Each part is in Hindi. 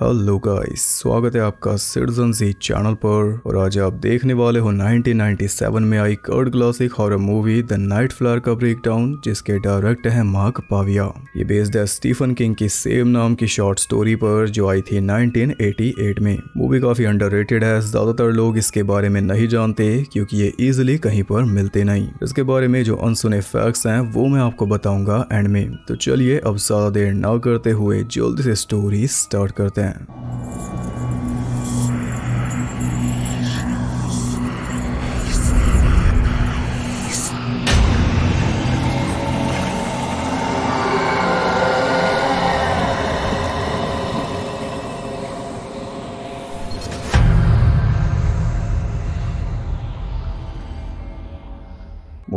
हेलो गाइस स्वागत है आपका सिटीजन जी चैनल पर और आज आप देखने वाले हो 1997 में आई cursed classic horror movie the night flier का ब्रेकडाउन जिसके डायरेक्टर हैं मार्क पाविया ये बेस्ड है स्टीफन किंग की सेम नाम की शॉर्ट स्टोरी पर जो आई थी 1988 में मूवी काफी अंडररेटेड है ज्यादातर लोग इसके बारे में नहीं जानते क्यूँकी ये इजिली कहीं पर मिलते नहीं इसके बारे में जो अनसुने फैक्ट्स है वो मैं आपको बताऊंगा एंड में तो चलिए अब ज्यादा देर न करते हुए जल्द से स्टोरी स्टार्ट करते हैं that.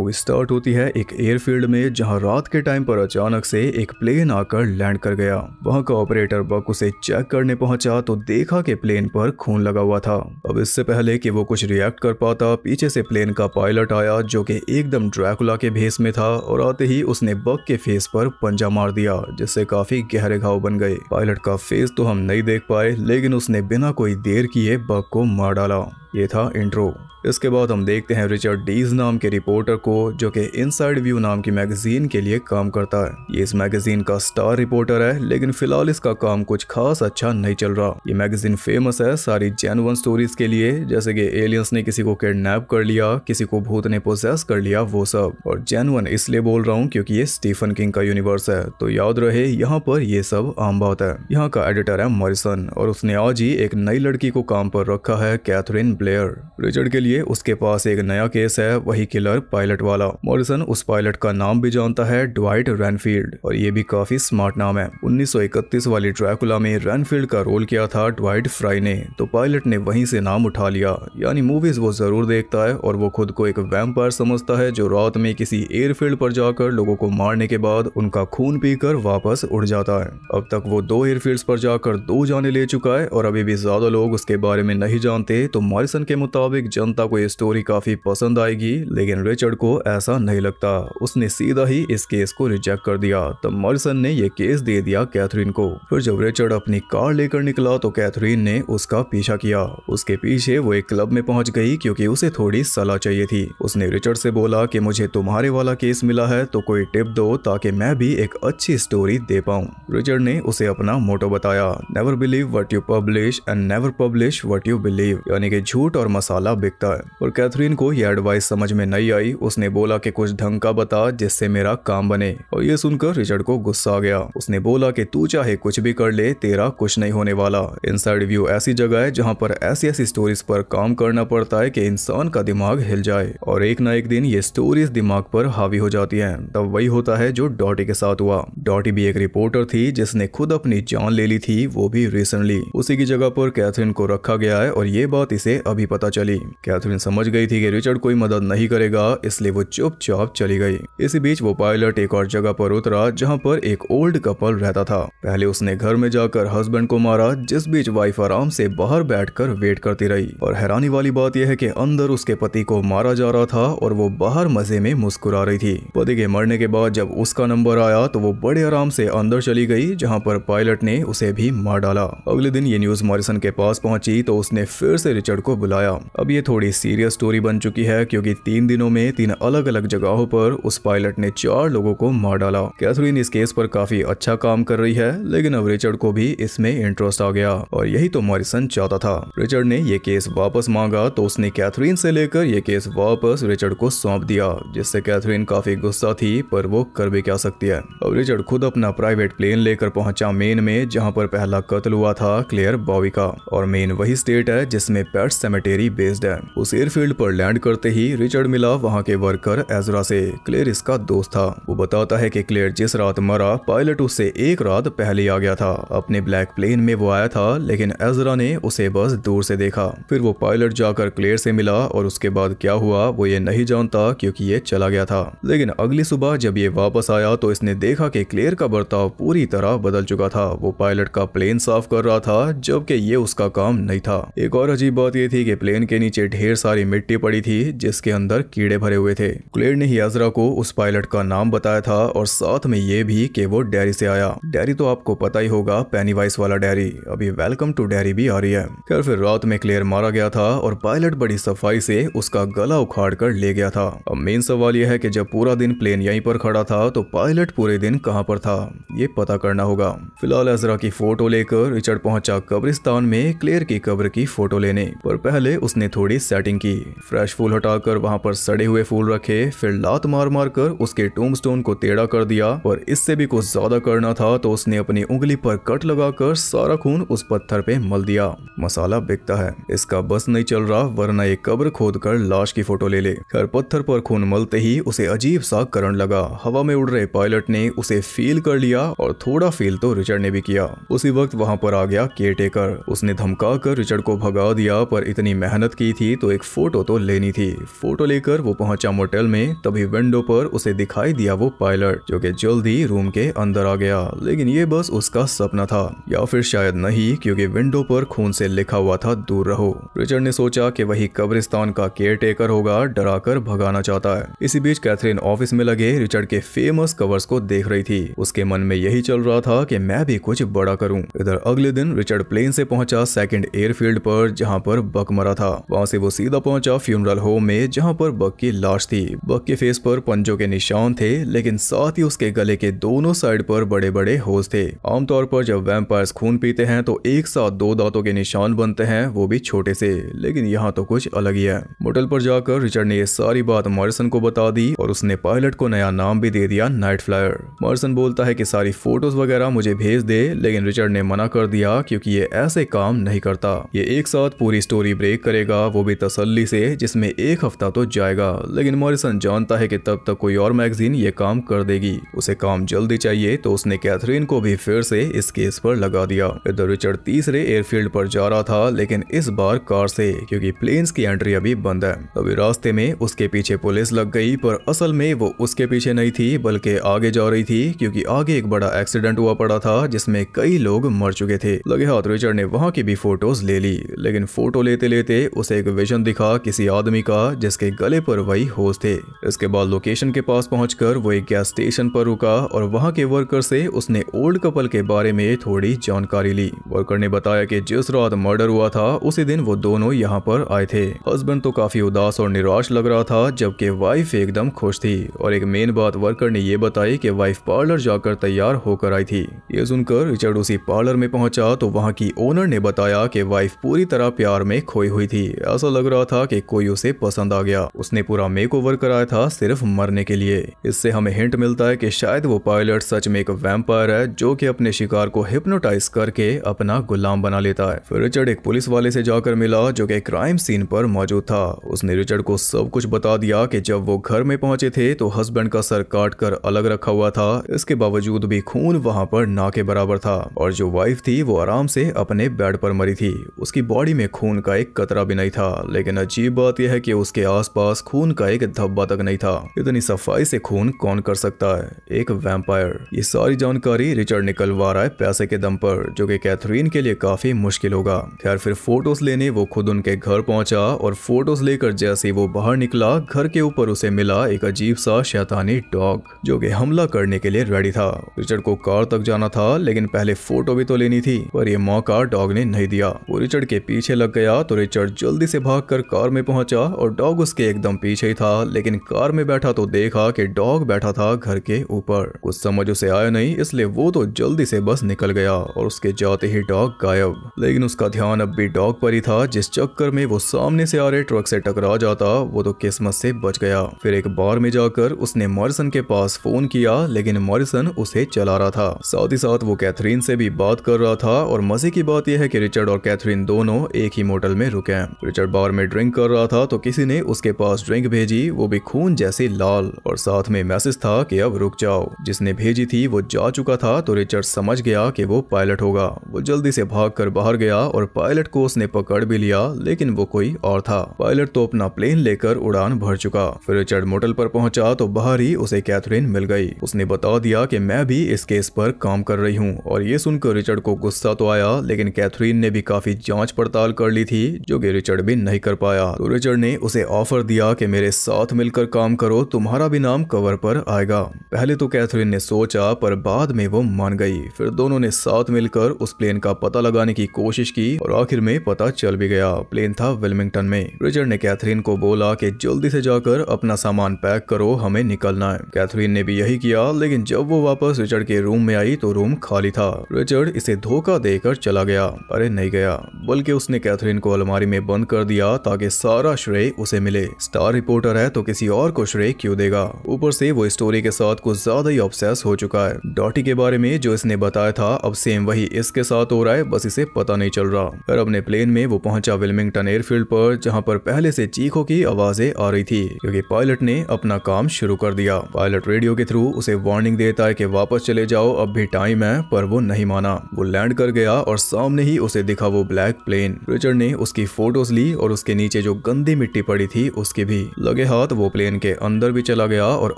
मूवी स्टार्ट होती है एक एयरफील्ड में जहां रात के टाइम पर अचानक से एक प्लेन आकर लैंड कर गया वहां का ऑपरेटर बक उसे चेक करने पहुंचा तो देखा कि प्लेन पर खून लगा हुआ था अब इससे पहले कि वो कुछ रिएक्ट कर पाता पीछे से प्लेन का पायलट आया जो कि एकदम ड्रैकुला के भेस में था और आते ही उसने बक के फेस पर पंजा मार दिया जिससे काफी गहरे घाव बन गए पायलट का फेस तो हम नहीं देख पाए लेकिन उसने बिना कोई देर किए बक को मार डाला ये था इंट्रो इसके बाद हम देखते हैं रिचर्ड डीज नाम के रिपोर्टर को जो कि इनसाइड व्यू नाम की मैगजीन के लिए काम करता है ये इस मैगजीन का स्टार रिपोर्टर है लेकिन फिलहाल इसका काम कुछ खास अच्छा नहीं चल रहा ये मैगजीन फेमस है सारी जेनवन स्टोरीज के लिए जैसे कि एलियंस ने किसी को किडनेप कर लिया किसी को भूत ने प्रोसेस कर लिया वो सब और जेनवन इसलिए बोल रहा हूँ क्यूँकी ये स्टीफन किंग का यूनिवर्स है तो याद रहे यहाँ पर ये सब आम बात है यहाँ का एडिटर है मॉरिसन और उसने आज ही एक नई लड़की को काम पर रखा है कैथरीन प्लेयर रिचर्ड के लिए उसके पास एक नया केस है वही किलर पायलट वाला मॉरिसन उस पायलट का नाम भी जानता है ड्वाइट रैनफील्ड और ये भी काफी स्मार्ट नाम है 1931 वाली ड्रैकुला में रैनफील्ड का रोल किया था ड्वाइट फ्राई ने तो पायलट ने वहीं से नाम उठा लिया यानी मूवीज वो जरूर देखता है और वो खुद को एक वैम्पायर समझता है जो रात में किसी एयरफील्ड पर जाकर लोगों को मारने के बाद उनका खून पीकर वापस उड़ जाता है अब तक वो दो एयरफील्ड पर जाकर दो जाने ले चुका है और अभी भी ज्यादा लोग उसके बारे में नहीं जानते तो मॉरिस इन्फॉर्मेशन के मुताबिक जनता को ये स्टोरी काफ़ी पसंद आएगी लेकिन रिचर्ड को ऐसा नहीं लगता उसने सीधा ही इस केस को रिजेक्ट कर दिया तब मॉरिसन ने यह केस दे दिया कैथरीन को फिर जब रिचर्ड अपनी कार लेकर निकला तो कैथरीन ने उसका पीछा किया उसके पीछे वो एक क्लब में पहुंच गई क्योंकि उसे थोड़ी सलाह चाहिए थी उसने रिचर्ड से बोला कि मुझे तुम्हारे वाला केस मिला है तो कोई टिप दो ताकि मैं भी एक अच्छी स्टोरी दे पाऊँ रिचर्ड ने उसे अपना मोटो बताया never believe what you publish and never publish what you believe यानी कि जूट और मसाला बिकता है और कैथरीन को यह एडवाइस समझ में नहीं आई उसने बोला कि कुछ ढंग का बता जिससे मेरा काम बने और ये सुनकर रिचर्ड को गुस्सा आ गया उसने बोला कि तू चाहे कुछ भी कर ले तेरा कुछ नहीं होने वाला इन व्यू ऐसी जगह है जहाँ पर ऐसी ऐसी स्टोरीज पर काम करना पड़ता है की इंसान का दिमाग हिल जाए और एक न एक दिन ये स्टोरीज दिमाग पर हावी हो जाती है तब वही होता है जो डॉटी के साथ हुआ डॉटी भी एक रिपोर्टर थी जिसने खुद अपनी जान ले ली थी वो भी रिसेंटली उसी की जगह पर कैथरीन को रखा गया है और ये बात इसे अभी पता चली कैथरीन समझ गई थी कि रिचर्ड कोई मदद नहीं करेगा इसलिए वो चुपचाप चली गई इसी बीच वो पायलट एक और जगह पर उतरा जहाँ पर एक ओल्ड कपल रहता था पहले उसने घर में जाकर हस्बैंड को मारा जिस बीच वाइफ आराम से बाहर कर वेट करती रही और हैरानी वाली बात यह है की अंदर उसके पति को मारा जा रहा था और वो बाहर मजे में मुस्कुरा रही थी पति के मरने के बाद जब उसका नंबर आया तो वो बड़े आराम से अंदर चली गई जहाँ पर पायलट ने उसे भी मार डाला अगले दिन ये न्यूज मॉरिसन के पास पहुंची तो उसने फिर से रिचर्ड को बुलाया अब ये थोड़ी सीरियस स्टोरी बन चुकी है क्योंकि तीन दिनों में तीन अलग अलग जगहों पर उस पायलट ने चार लोगों को मार डाला कैथरीन इस केस पर काफी अच्छा काम कर रही है लेकिन अब रिचर्ड को भी इसमें इंटरेस्ट आ गया और यही तो मॉरिसन चाहता था रिचर्ड ने ये केस वापस मांगा तो उसने कैथरीन से लेकर ये केस वापस रिचर्ड को सौंप दिया जिससे कैथरीन काफी गुस्सा थी पर वो कर भी क्या सकती है अब रिचर्ड खुद अपना प्राइवेट प्लेन लेकर पहुंचा मेन में जहाँ पर पहला कत्ल हुआ था क्लियर बॉबी का और मेन वही स्टेट है जिसमे पैट्स सेमेटेरी बेस्ड है उस एयरफील्ड पर लैंड करते ही रिचर्ड मिला वहाँ के वर्कर एजरा से क्लेयर इसका दोस्त था वो बताता है कि क्लेयर जिस रात मरा पायलट उससे एक रात पहले आ गया था अपने ब्लैक प्लेन में वो आया था लेकिन एजरा ने उसे बस दूर से देखा फिर वो पायलट जाकर क्लेयर से मिला और उसके बाद क्या हुआ वो ये नहीं जानता क्योंकि ये चला गया था लेकिन अगली सुबह जब ये वापस आया तो इसने देखा कि क्लेयर का बर्ताव पूरी तरह बदल चुका था वो पायलट का प्लेन साफ कर रहा था जबकि ये उसका काम नहीं था एक और अजीब बात ये थी थी कि प्लेन के नीचे ढेर सारी मिट्टी पड़ी थी जिसके अंदर कीड़े भरे हुए थे क्लेर ने ही अजरा को उस पायलट का नाम बताया था और साथ में ये भी कि वो डेयरी से आया डेरी तो आपको पता ही होगा पेनीवाइस वाला डेयरी अभी वेलकम टू डेरी भी आ रही है खैर फिर रात में क्लेयर मारा गया था और पायलट बड़ी सफाई से उसका गला उखाड़ कर ले गया था अब मेन सवाल यह है कि जब पूरा दिन प्लेन यहीं पर खड़ा था तो पायलट पूरे दिन कहाँ पर था ये पता करना होगा फिलहाल अजरा की फोटो लेकर रिचर्ड पहुंचा कब्रिस्तान में क्लेयर की कब्र की फोटो लेने पर पहले उसने थोड़ी सेटिंग की फ्रेश फूल हटाकर वहां पर सड़े हुए फूल रखे फिर लात मार मार कर उसके टूमस्टोन को टेढ़ा कर दिया और इससे भी कुछ ज्यादा करना था तो उसने अपनी उंगली पर कट लगाकर सारा खून उस पत्थर पे मल दिया मसाला बिकता है इसका बस नहीं चल रहा वरना एक कब्र खोद कर लाश की फोटो ले ले हर पत्थर पर खून मलते ही उसे अजीब सा करण लगा हवा में उड़ रहे पायलट ने उसे फील कर लिया और थोड़ा फील तो रिचर्ड ने भी किया उसी वक्त वहां पर आ गया केयर टेकर उसने धमका कर रिचर्ड को भगा दिया पर इतनी मेहनत की थी तो एक फ़ोटो तो लेनी थी फ़ोटो लेकर वो पहुंचा मोटेल में तभी विंडो पर उसे दिखाई दिया वो पायलट जो कि ही रूम के अंदर आ गया लेकिन ये बस उसका सपना था या फिर शायद नहीं क्योंकि विंडो पर खून से लिखा हुआ था दूर रहो रिचर्ड ने सोचा कि वही कब्रिस्तान का केयर टेकर होगा डरा कर भगाना चाहता है इसी बीच कैथरीन ऑफिस में लगे रिचर्ड के फेमस कवर्स को देख रही थी उसके मन में यही चल रहा था कि मैं भी कुछ बड़ा करूं इधर अगले दिन रिचर्ड प्लेन से पहुंचा सेकंड एयरफील्ड पर जहां पर बक मरा था वहाँ से वो सीधा पहुंचा फ्यूनरल होम में जहाँ पर बक की लाश थी बक के फेस पर पंजों के निशान थे लेकिन साथ ही उसके गले के दोनों साइड पर बड़े बड़े होज थे आमतौर पर जब वेम्पायर खून पीते हैं तो एक साथ दो दांतों के निशान बनते हैं वो भी छोटे से लेकिन यहाँ तो कुछ अलग ही है मोटल पर जाकर रिचर्ड ने ये सारी बात मॉरिसन को बता दी और उसने पायलट को नया नाम भी दे दिया नाइट फ्लायर मॉरिसन बोलता है कि सारी फोटोज वगैरह मुझे भेज दे लेकिन रिचर्ड ने मना कर दिया क्योंकि ये ऐसे काम नहीं करता ये एक साथ पूरी स्टोरी भी ब्रेक करेगा वो भी तसल्ली से जिसमें एक हफ्ता तो जाएगा लेकिन मॉरिसन जानता है कि तब तक कोई और मैगजीन ये काम कर देगी उसे काम जल्दी चाहिए तो उसने कैथरीन को भी फिर से इस केस पर लगा दिया इधर रिचर्ड तीसरे एयरफील्ड पर जा रहा था लेकिन इस बार कार से क्योंकि प्लेन्स की एंट्री अभी बंद है अभी रास्ते में उसके पीछे पुलिस लग गई पर असल में वो उसके पीछे नहीं थी बल्कि आगे जा रही थी क्योंकि आगे एक बड़ा एक्सीडेंट हुआ पड़ा था जिसमें कई लोग मर चुके थे लगे हाथ रिचर्ड ने वहाँ की भी फोटोज ले ली लेकिन फोटो लेते लेते लेते उसे एक विजन दिखा किसी आदमी का जिसके गले पर वही होज थे इसके बाद लोकेशन के पास पहुंचकर वो एक गैस स्टेशन पर रुका और वहाँ के वर्कर से उसने ओल्ड कपल के बारे में थोड़ी जानकारी ली वर्कर ने बताया कि जिस रात मर्डर हुआ था उसी दिन वो दोनों यहाँ पर आए थे हस्बैंड तो काफी उदास और निराश लग रहा था जबकि वाइफ एकदम खुश थी और एक मेन बात वर्कर ने ये बताई कि वाइफ पार्लर जाकर तैयार होकर आई थी ये सुनकर रिचर्ड उसी पार्लर में पहुंचा तो वहाँ की ओनर ने बताया कि वाइफ पूरी तरह प्यार में खोई हुई थी ऐसा लग रहा था कि कोई उसे पसंद आ गया उसने पूरा मेकओवर कराया था सिर्फ मरने के लिए इससे हमें हिंट मिलता है कि शायद वो पायलट सच में एक वैम्पायर है जो कि अपने शिकार को हिप्नोटाइज करके अपना गुलाम बना लेता है फिर रिचर्ड एक पुलिस वाले से जाकर मिला जो की क्राइम सीन पर मौजूद था उसने रिचर्ड को सब कुछ बता दिया की जब वो घर में पहुंचे थे तो हस्बैंड का सर काट कर अलग रखा हुआ था इसके बावजूद भी खून वहाँ पर ना के बराबर था और जो वाइफ थी वो आराम से अपने बेड पर मरी थी उसकी बॉडी में खून का एक कतरा भी नहीं था लेकिन अजीब बात यह है कि उसके आसपास खून का एक धब्बा तक नहीं था इतनी सफाई से खून कौन कर सकता है एक वैम्पायर ये सारी जानकारी रिचर्ड निकलवा रहा है पैसे के दम पर जो कि कैथरीन के लिए काफी मुश्किल होगा खैर फिर फोटोज लेने वो खुद उनके घर पहुंचा और फोटोज लेकर जैसे वो बाहर निकला घर के ऊपर उसे मिला एक अजीब सा शैतानी डॉग जो कि हमला करने के लिए रेडी था रिचर्ड को कार तक जाना था लेकिन पहले फोटो भी तो लेनी थी पर यह मौका डॉग ने नहीं दिया वो रिचर्ड के पीछे लग गया तो रिचर्ड जल्दी से भागकर कार में पहुंचा और डॉग उसके एकदम पीछे ही था लेकिन कार में बैठा तो देखा कि डॉग बैठा था घर के ऊपर कुछ समझ उसे आया नहीं इसलिए वो तो जल्दी से बस निकल गया और उसके जाते ही डॉग गायब लेकिन उसका ध्यान अब भी डॉग पर ही था जिस चक्कर में वो सामने से आ रहे ट्रक से टकरा जाता वो तो किस्मत से बच गया फिर एक बार में जाकर उसने मॉरिसन के पास फोन किया लेकिन मॉरिसन उसे चला रहा था साथ ही साथ वो कैथरीन से भी बात कर रहा था और मजे की बात यह है कि रिचर्ड और कैथरीन दोनों एक ही मोटल में रुके रिचर्ड बार में ड्रिंक कर रहा था तो किसी ने उसके पास ड्रिंक भेजी वो भी खून जैसे लाल और साथ में मैसेज था कि अब रुक जाओ जिसने भेजी थी वो जा चुका था तो रिचर्ड समझ गया कि वो पायलट होगा वो जल्दी से भाग कर बाहर गया और पायलट को उसने पकड़ भी लिया लेकिन वो कोई और था पायलट तो अपना प्लेन लेकर उड़ान भर चुका फिर रिचर्ड मोटल पर पहुंचा तो बाहर ही उसे कैथरीन मिल गई उसने बता दिया कि मैं भी इस केस पर काम कर रही हूँ और ये सुनकर रिचर्ड को गुस्सा तो आया लेकिन कैथरीन ने भी काफी जाँच पड़ताल कर ली थी थी जो कि रिचर्ड भी नहीं कर पाया तो रिचर्ड ने उसे ऑफर दिया कि मेरे साथ मिलकर काम करो तुम्हारा भी नाम कवर पर आएगा पहले तो कैथरीन ने सोचा पर बाद में वो मान गई फिर दोनों ने साथ मिलकर उस प्लेन का पता लगाने की कोशिश की और आखिर में पता चल भी गया प्लेन था विलमिंगटन में रिचर्ड ने कैथरीन को बोला की जल्दी से जाकर अपना सामान पैक करो हमें निकलना है कैथरीन ने भी यही किया लेकिन जब वो वापस रिचर्ड के रूम में आई तो रूम खाली था रिचर्ड इसे धोखा देकर चला गया अरे नहीं गया बल्कि उसने कैथरीन को को अलमारी में बंद कर दिया ताकि सारा श्रेय उसे मिले स्टार रिपोर्टर है तो किसी और को श्रेय क्यों देगा ऊपर से वो स्टोरी के साथ कुछ ज्यादा ही ऑब्सेस हो चुका है डॉटी के बारे में जो इसने बताया था अब सेम वही इसके साथ हो रहा है बस इसे पता नहीं चल रहा अरब अपने प्लेन में वो पहुंचा विल्मिंगटन एयरफील्ड पर जहाँ पर पहले से चीखों की आवाजें आ रही थी क्यूँकी पायलट ने अपना काम शुरू कर दिया पायलट रेडियो के थ्रू उसे वार्निंग देता है की वापस चले जाओ अब भी टाइम है पर वो नहीं माना वो लैंड कर गया और सामने ही उसे दिखा वो ब्लैक प्लेन रिचर्ड ने उसकी फोटोज ली और उसके नीचे जो गंदी मिट्टी पड़ी थी उसकी भी लगे हाथ वो प्लेन के अंदर भी चला गया और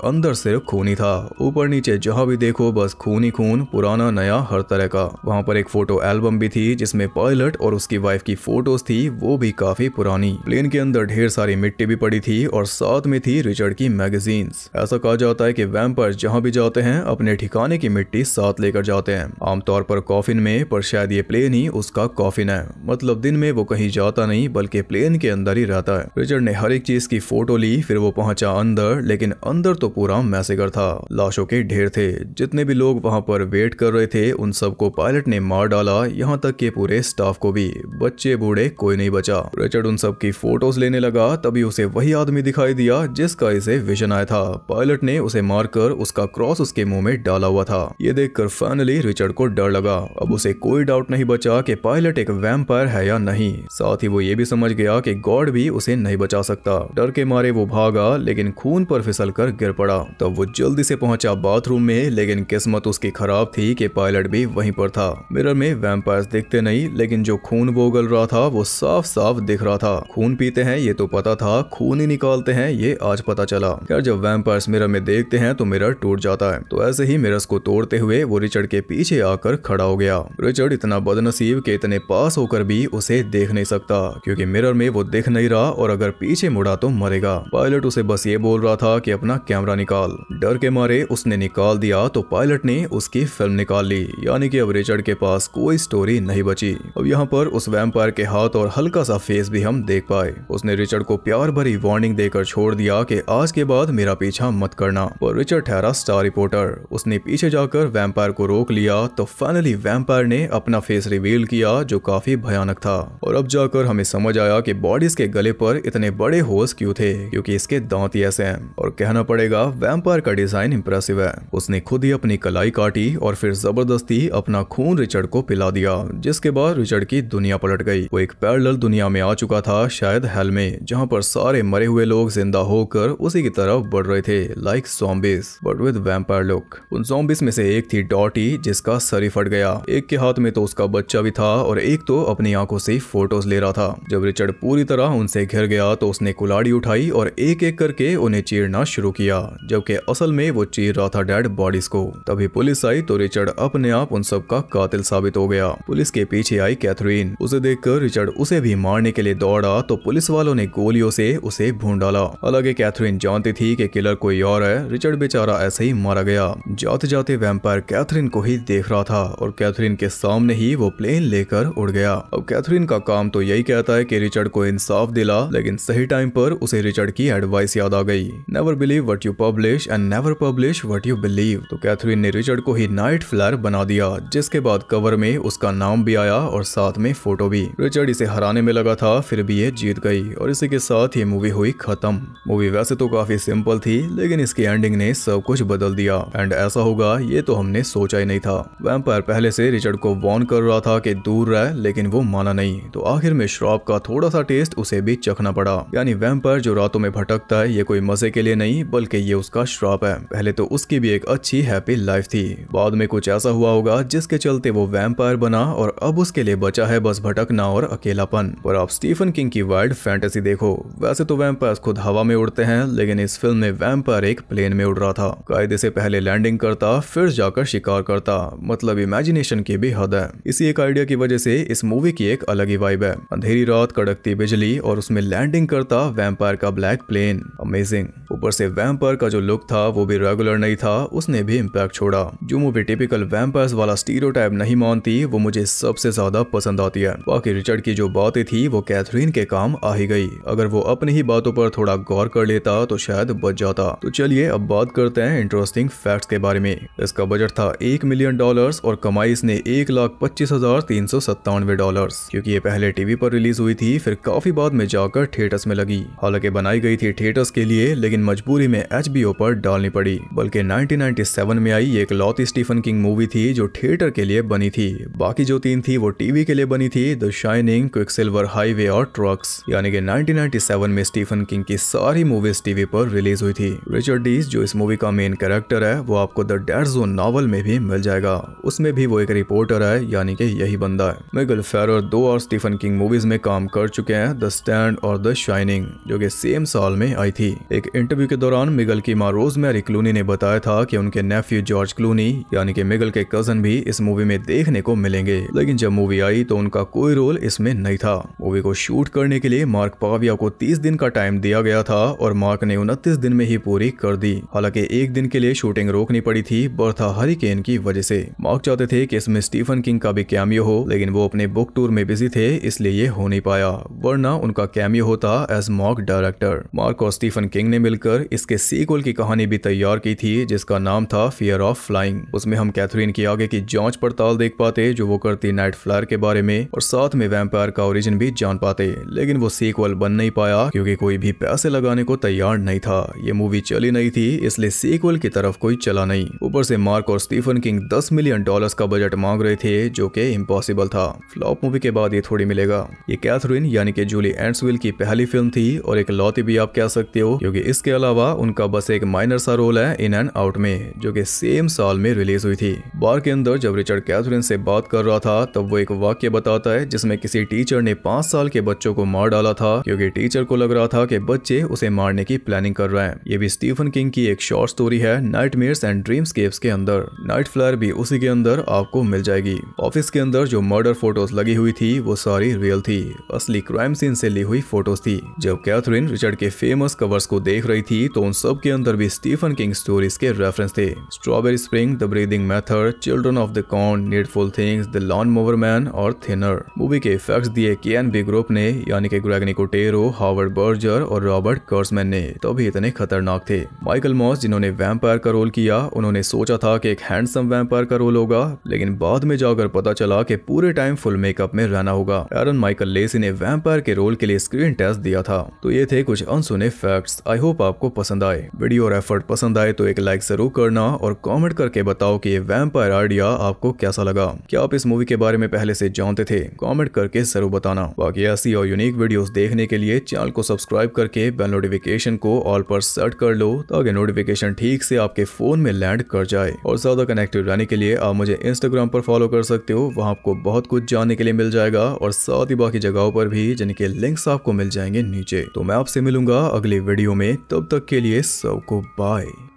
अंदर सिर्फ खून ही था ऊपर नीचे जहाँ भी देखो बस खून ही खून पुराना नया हर तरह का वहाँ पर एक फोटो एल्बम भी थी जिसमे पायलट और उसकी वाइफ की फोटोज थी वो भी काफी पुरानी प्लेन के अंदर ढेर सारी मिट्टी भी पड़ी थी और साथ में थी रिचर्ड की मैगजीन ऐसा कहा जाता है की वैम्पर जहाँ भी जाते हैं अपने ठिकाने की मिट्टी साथ लेकर जाते हैं आमतौर पर कॉफिन में पर शायद ये प्लेन ही उसका कॉफिन है मतलब दिन में वो कहीं जाता नहीं बल्कि प्लेन के अंदर ही रहता है रिचर्ड ने हर एक चीज की फोटो ली फिर वो पहुंचा अंदर लेकिन अंदर तो पूरा मैसेगर था लाशों के ढेर थे जितने भी लोग वहां पर वेट कर रहे थे उन सबको पायलट ने मार डाला यहाँ तक के पूरे स्टाफ को भी बच्चे बूढ़े कोई नहीं बचा रिचर्ड उन सब की फोटोज लेने लगा तभी उसे वही आदमी दिखाई दिया जिसका इसे विजन आया था पायलट ने उसे मारकर उसका क्रॉस उसके मुंह में डाला हुआ था ये देखकर फाइनली रिचर्ड को डर लगा अब उसे कोई डाउट नहीं बचा कि पायलट एक वैम्पायर है या नहीं साथ ही वो ये भी समझ गया कि गॉड भी उसे नहीं बचा सकता डर के मारे वो भागा लेकिन खून पर फिसल कर गिर पड़ा तब वो जल्दी से पहुंचा बाथरूम में लेकिन किस्मत उसकी खराब थी कि पायलट भी वहीं पर था मिरर में वैम्पायर्स दिखते नहीं लेकिन जो खून वो गल रहा था वो साफ साफ दिख रहा था खून पीते हैं ये तो पता था खून ही निकालते हैं ये आज पता चला खैर जब वैम्पायर्स मिरर में देखते हैं तो मिरर टूट जाता है तो ऐसे ही मिरर्स को तोड़ते हुए वो रिचर्ड के पीछे आकर खड़ा हो गया रिचर्ड इतना बदनसीब के इतने पास होकर भी उसे देख नहीं सकता क्योंकि मिरर में वो दिख नहीं रहा और अगर पीछे मुड़ा तो मरेगा पायलट उसे बस ये बोल रहा था कि अपना कैमरा निकाल डर के मारे उसने निकाल दिया तो पायलट ने उसकी फिल्म निकाल ली यानी कि अब रिचर्ड के पास कोई स्टोरी नहीं बची अब यहाँ पर उस वैम्पायर के हाथ और हल्का सा फेस भी हम देख पाए उसने रिचर्ड को प्यार भरी वार्निंग देकर छोड़ दिया की आज के बाद मेरा पीछा मत करना और रिचर्ड ठहरा स्टार रिपोर्टर उसने पीछे जाकर वैम्पायर को रोक लिया तो फाइनली वैम्पायर ने अपना फेस रिवील किया जो काफी भयानक था और अब जा जाकर हमें समझ आया कि बॉडीज के गले पर इतने बड़े होल्स क्यों थे क्योंकि इसके दांत ही ऐसे हैं और कहना पड़ेगा वैम्पायर का डिजाइन इंप्रेसिव है उसने खुद ही अपनी कलाई काटी और फिर जबरदस्ती अपना खून रिचर्ड को पिला दिया जिसके बाद रिचर्ड की दुनिया पलट गई वो एक पैरल दुनिया में आ चुका था शायद हेल में जहाँ पर सारे मरे हुए लोग जिंदा होकर उसी की तरफ बढ़ रहे थे like zombies but with vampire look उन सोम्बिस में से एक थी डॉटी जिसका सरी फट गया एक के हाथ में तो उसका बच्चा भी था और एक तो अपनी आंखों से फोटोज ले रहा था जब रिचर्ड पूरी तरह उनसे घिर गया तो उसने कुलाड़ी उठाई और एक एक करके उन्हें चीरना शुरू किया जबकि असल में वो चीर रहा था डेड बॉडीज को तभी पुलिस आई तो रिचर्ड अपने आप उन सबका कातिल साबित हो गया पुलिस के पीछे आई कैथरीन उसे देखकर रिचर्ड उसे भी मारने के लिए दौड़ा तो पुलिस वालों ने गोलियों से उसे भून डाला हालांकि कैथरीन जानती थी कि किलर कोई और है रिचर्ड बेचारा ऐसे ही मारा गया जाते जाते वैम्पायर कैथरीन को ही देख रहा था और कैथरीन के सामने ही वो प्लेन लेकर उड़ गया अब कैथरीन का काम तो यही कहता है कि रिचर्ड को इंसाफ दिला लेकिन सही टाइम पर उसे रिचर्ड की एडवाइस याद आ गई never believe what you publish and never publish what you believe तो कैथरीन ने रिचर्ड को ही नाइट फ्लैर बना दिया जिसके बाद कवर में उसका नाम भी आया और साथ में फोटो भी रिचर्ड इसे हराने में लगा था फिर भी ये जीत गई और इसी के साथ ये मूवी हुई खत्म मूवी वैसे तो काफी सिंपल थी लेकिन इसकी एंडिंग ने सब कुछ बदल दिया एंड ऐसा होगा ये तो हमने सोचा ही नहीं था वैम्पायर पहले से रिचर्ड को वॉर्न कर रहा था कि दूर रह लेकिन वो माना नहीं तो आखिर आखिर में श्राप का थोड़ा सा टेस्ट उसे भी चखना पड़ा यानी वैम्पर जो रातों में भटकता है ये कोई मजे के लिए नहीं बल्कि ये उसका श्राप है पहले तो उसकी भी एक अच्छी हैप्पी लाइफ थी बाद में कुछ ऐसा हुआ होगा जिसके चलते वो वैम्पायर बना और अब उसके लिए बचा है बस भटकना और अकेलापन और आप स्टीफन किंग की वाइल्ड फैंटेसी देखो वैसे तो वैम्पायर खुद हवा में उड़ते हैं लेकिन इस फिल्म में वैम्पायर एक प्लेन में उड़ रहा था कायदे से पहले लैंडिंग करता फिर जाकर शिकार करता मतलब इमेजिनेशन की भी हद है इसी एक आइडिया की वजह से इस मूवी की एक अलग ही वाइब है है अंधेरी रात कड़कती बिजली और उसमें लैंडिंग करता वैम्पायर का ब्लैक प्लेन अमेजिंग ऊपर से वैम्पायर का जो लुक था वो भी रेगुलर नहीं था उसने भी इम्पैक्ट छोड़ा जो मूवी टिपिकल वैम्पायर वाला स्टीरो नहीं मानती वो मुझे सबसे ज्यादा पसंद आती है बाकी रिचर्ड की जो बातें थी वो कैथरीन के काम आ ही गई अगर वो अपनी ही बातों पर थोड़ा गौर कर लेता तो शायद बच जाता तो चलिए अब बात करते हैं इंटरेस्टिंग फैक्ट्स के बारे में इसका बजट था एक मिलियन डॉलर्स और कमाई इसने एक लाख पच्चीस हजार तीन सौ सत्तानवे डॉलर क्यूँकी ये पहले टीवी पर रिलीज हुई थी फिर काफी बाद में जाकर थिएटर्स में लगी हालांकि बनाई गई थी थिएटर्स के लिए लेकिन मजबूरी में एच पर डालनी पड़ी बल्कि 1997 में आई एक लौती स्टीफन किंग मूवी थी जो थिएटर के लिए बनी थी बाकी जो तीन थी वो टीवी के लिए बनी थी the shining quicksilver highway और ट्रक्स यानी कि 1997 में स्टीफन किंग की सारी मूवीज टीवी पर रिलीज हुई थी रिचर्ड डीज जो इस मूवी का मेन कैरेक्टर है वो आपको द डेड जोन नॉवल में भी मिल जाएगा उसमें भी वो एक रिपोर्टर है यानी कि यही बंदा है मिगल फेर दो और स्टीफन किंग मेकिंग मूवीज में काम कर चुके हैं द स्टैंड और द शाइनिंग जो कि सेम साल में आई थी एक इंटरव्यू के दौरान मिगल की माँ रोज मैरी क्लूनी ने बताया था कि उनके नेफ्यू जॉर्ज क्लूनी यानी कि मिगल के कजन भी इस मूवी में देखने को मिलेंगे लेकिन जब मूवी आई तो उनका कोई रोल इसमें नहीं था मूवी को शूट करने के लिए मार्क पाविया को तीस दिन का टाइम दिया गया था और मार्क ने उनतीस दिन में ही पूरी कर दी हालांकि एक दिन के लिए शूटिंग रोकनी पड़ी थी बर्था हरिकेन की वजह से मार्क चाहते थे कि इसमें स्टीफन किंग का भी कैमियो हो लेकिन वो अपने बुक टूर में बिजी थे इसलिए इसलिए ये हो नहीं पाया वरना उनका कैमियो होता एज मॉक डायरेक्टर मार्क और स्टीफन किंग ने मिलकर इसके सीक्वल की कहानी भी तैयार की थी जिसका नाम था फियर ऑफ फ्लाइंग उसमें हम कैथरीन की आगे की जांच पड़ताल देख पाते जो वो करती नाइट फ्लायर के बारे में और साथ में वेम्पायर का ओरिजिन भी जान पाते लेकिन वो सीक्वल बन नहीं पाया क्योंकि कोई भी पैसे लगाने को तैयार नहीं था ये मूवी चली नहीं थी इसलिए सीक्वल की तरफ कोई चला नहीं ऊपर से मार्क और स्टीफन किंग दस मिलियन डॉलर का बजट मांग रहे थे जो की इम्पॉसिबल था फ्लॉप मूवी के बाद ये थोड़ी मिलेगा जाएगा ये कैथरीन यानी कि जूली एंडसविल की पहली फिल्म थी और एक लौती भी आप कह सकते हो क्योंकि इसके अलावा उनका बस एक माइनर सा रोल है इन एंड आउट में जो कि सेम साल में रिलीज हुई थी बार के अंदर जब रिचर्ड कैथरीन से बात कर रहा था तब वो एक वाक्य बताता है जिसमे किसी टीचर ने पांच साल के बच्चों को मार डाला था क्यूँकी टीचर को लग रहा था की बच्चे उसे मारने की प्लानिंग कर रहे हैं ये भी स्टीफन किंग की एक शॉर्ट स्टोरी है नाइट एंड ड्रीम के अंदर नाइट फ्लायर भी उसी के अंदर आपको मिल जाएगी ऑफिस के अंदर जो मर्डर फोटोज लगी हुई थी वो सारी रियल थी असली क्राइम सीन से ली हुई फोटोज थी जब कैथरीन रिचर्ड के फेमस कवर्स को देख रही थी तो उन सब के अंदर भी स्टीफन किंग स्टोरीज के रेफरेंस थे strawberry spring the breathing method children of the corn needful things the lawnmower man और थिनर मूवी के इफेक्ट दिए के एन बी ग्रुप ने यानी कि ग्रेगनी कोटेरो हॉवर्ड बर्जर और रॉबर्ट कर्समैन ने तभी इतने खतरनाक थे माइकल मॉस जिन्होंने वैम्पायर का रोल किया उन्होंने सोचा था कि एक हैंडसम वैम्पायर का रोल होगा लेकिन बाद में जाकर पता चला कि पूरे टाइम फुल मेकअप में रहना होगा कारण माइकल लेस इन्हें वैम्पायर के रोल के लिए स्क्रीन टेस्ट दिया था तो ये थे कुछ अनसुने फैक्ट्स आई होप आपको पसंद आए वीडियो और एफर्ट पसंद आए तो एक लाइक जरूर करना और कॉमेंट करके बताओ की ये वैम्पायर आइडिया आपको कैसा लगा क्या आप इस मूवी के बारे में पहले ऐसी जानते थे कॉमेंट करके जरूर बताना बाकी ऐसी और यूनिक वीडियो देखने के लिए चैनल को सब्सक्राइब करके बेल नोटिफिकेशन को ऑल पर सेट कर लो ताकि नोटिफिकेशन ठीक से आपके फोन में लैंड कर जाए और ज्यादा कनेक्टिव रहने के लिए आप मुझे इंस्टाग्राम पर फॉलो कर सकते हो वहाँ आपको बहुत कुछ जानने के लिए मिल जाएगा और साथ ही बाकी जगहों पर भी जिनके लिंक्स आपको मिल जाएंगे नीचे तो मैं आपसे मिलूंगा अगले वीडियो में तब तक के लिए सबको बाय